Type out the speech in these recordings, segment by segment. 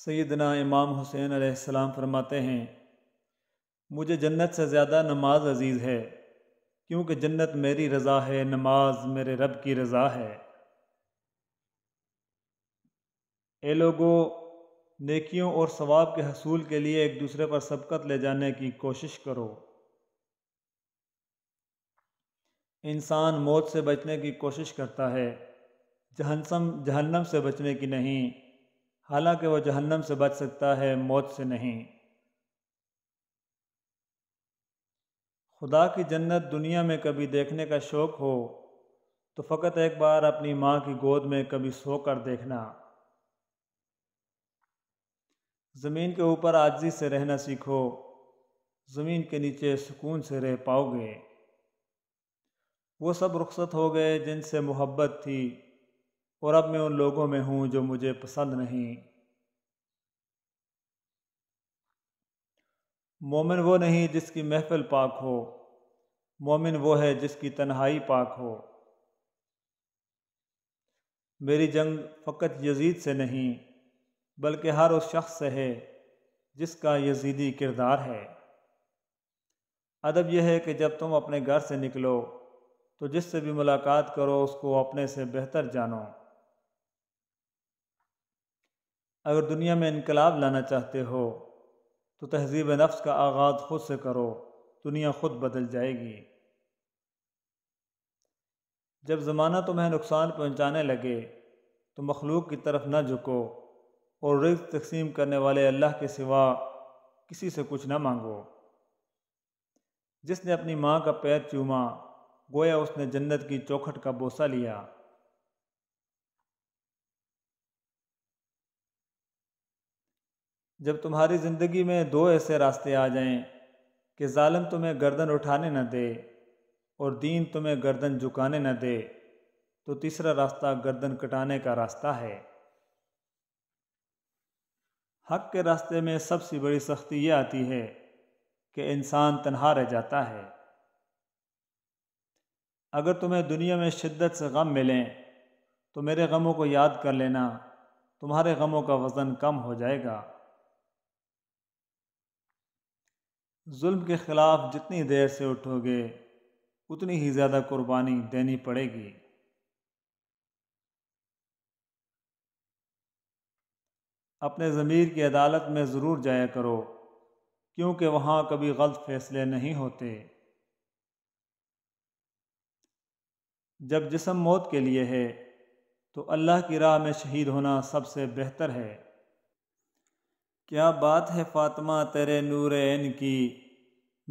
सैदना इमाम हुसैन आसमाम फरमाते हैं मुझे जन्नत से ज़्यादा नमाज अजीज़ है क्योंकि जन्नत मेरी रज़ा है नमाज मेरे रब की रज़ा है ए लोगो नेकियों और सवाब के हसूल के लिए एक दूसरे पर सबकत ले जाने की कोशिश करो इंसान मौत से बचने की कोशिश करता है जहनसम जहन्नम से बचने की नहीं हालांकि वह जहन्नम से बच सकता है मौत से नहीं खुदा की जन्नत दुनिया में कभी देखने का शौक़ हो तो फ़कत एक बार अपनी माँ की गोद में कभी सो कर देखना ज़मीन के ऊपर आजी से रहना सीखो ज़मीन के नीचे सुकून से रह पाओगे वो सब रुखसत हो गए जिनसे मोहब्बत थी और अब मैं उन लोगों में हूँ जो मुझे पसंद नहीं मोमिन वो नहीं जिसकी महफिल पाक हो मोमिन वो है जिसकी तन्हाई पाक हो मेरी जंग फ़कत यजीद से नहीं बल्कि हर उस शख्स से है जिसका यजीदी किरदार है अदब यह है कि जब तुम अपने घर से निकलो तो जिससे भी मुलाकात करो उसको अपने से बेहतर जानो अगर दुनिया में इनकलाब लाना चाहते हो तो तहजीब नफ्स का आगाज़ खुद से करो दुनिया खुद बदल जाएगी जब ज़माना तुम्हें नुकसान पहुंचाने लगे तो मखलूक की तरफ न झुको और रिज तकसीम करने वाले अल्लाह के सिवा किसी से कुछ ना मांगो जिसने अपनी माँ का पैर चूमा गोया उसने जन्नत की चौखट का बोसा लिया जब तुम्हारी ज़िंदगी में दो ऐसे रास्ते आ जाएं कि ालम तुम्हें गर्दन उठाने न दे और दीन तुम्हें गर्दन झुकाने न दे तो तीसरा रास्ता गर्दन कटाने का रास्ता है हक के रास्ते में सबसे बड़ी सख्ती ये आती है कि इंसान तन्हा रह जाता है अगर तुम्हें दुनिया में शिद्दत से गम मिलें तो मेरे गमों को याद कर लेना तुम्हारे गमों का वज़न कम हो जाएगा जुल्म के ख़िलाफ़ जितनी देर से उठोगे उतनी ही ज़्यादा कुर्बानी देनी पड़ेगी अपने ज़मीर की अदालत में ज़रूर जाया करो क्योंकि वहाँ कभी गलत फैसले नहीं होते जब जिसम मौत के लिए है तो अल्लाह की राह में शहीद होना सबसे बेहतर है क्या बात है फातमा तेरे नूर एन की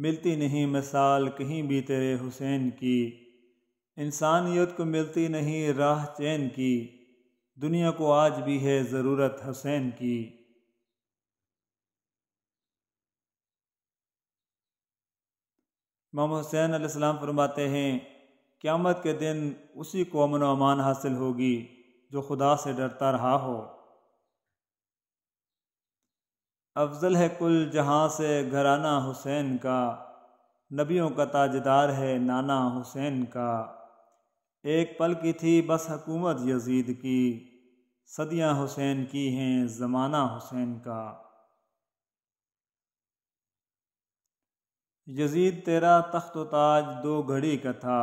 मिलती नहीं मिसाल कहीं भी तेरे हुसैन की इंसानियत को मिलती नहीं राह चैन की दुनिया को आज भी है ज़रूरत हुसैन की इमाम हुसैन आसमाम फरमाते हैं क़्यामत के दिन उसी को अमन अमान हासिल होगी जो खुदा से डरता रहा हो अफजल है कुल जहाँ से घराना हुसैन का नबियों का ताजदार है नाना हुसैन का एक पल की थी बस हकूमत यजीद की सदियाँ हुसैन की हैं ज़माना हुसैन का यजीद तेरा तख्त ताज दो घड़ी का था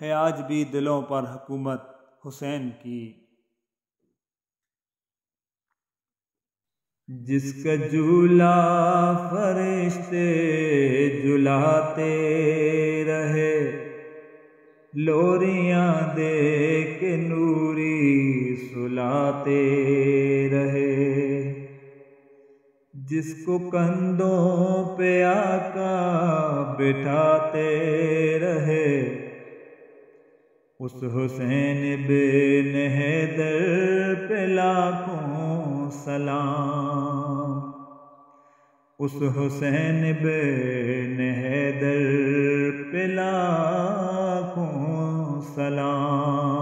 है आज भी दिलों पर हकूमत हुसैन की जिसका झूला फरिश्ते झुलाते रहे लोरियां दे के नूरी सुलाते रहे जिसको कंधों पे आका बिठाते रहे उस हुसैन बेन दर पे लाखों सलाम उस हुसैन बिन हैदर पिला लाखों सलाम